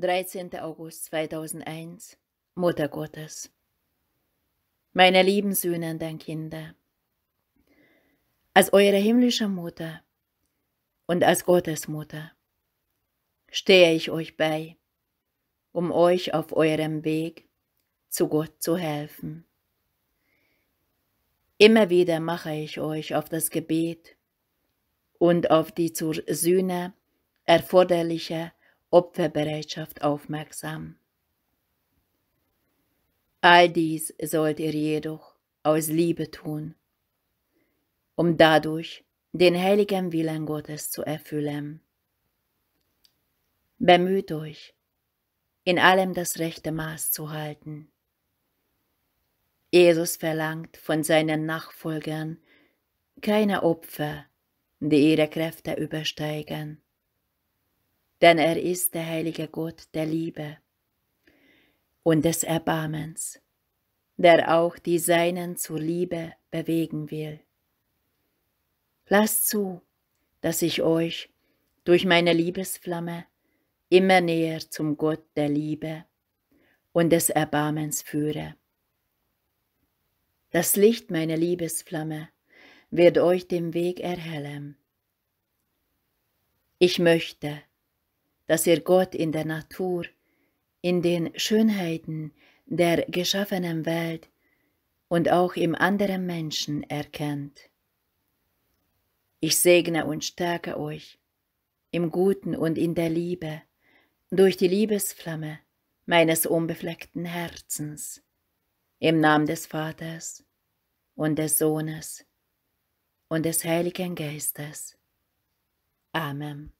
13. August 2001, Mutter Gottes. Meine lieben sühnenden Kinder, als eure himmlische Mutter und als Gottes Mutter stehe ich euch bei, um euch auf eurem Weg zu Gott zu helfen. Immer wieder mache ich euch auf das Gebet und auf die zur Sühne erforderliche Opferbereitschaft aufmerksam. All dies sollt ihr jedoch aus Liebe tun, um dadurch den heiligen Willen Gottes zu erfüllen. Bemüht euch, in allem das rechte Maß zu halten. Jesus verlangt von seinen Nachfolgern keine Opfer, die ihre Kräfte übersteigen denn er ist der heilige Gott der Liebe und des Erbarmens, der auch die Seinen zur Liebe bewegen will. Lasst zu, dass ich euch durch meine Liebesflamme immer näher zum Gott der Liebe und des Erbarmens führe. Das Licht meiner Liebesflamme wird euch den Weg erhellen. Ich möchte, dass ihr Gott in der Natur, in den Schönheiten der geschaffenen Welt und auch im anderen Menschen erkennt. Ich segne und stärke euch im Guten und in der Liebe durch die Liebesflamme meines unbefleckten Herzens, im Namen des Vaters und des Sohnes und des Heiligen Geistes. Amen.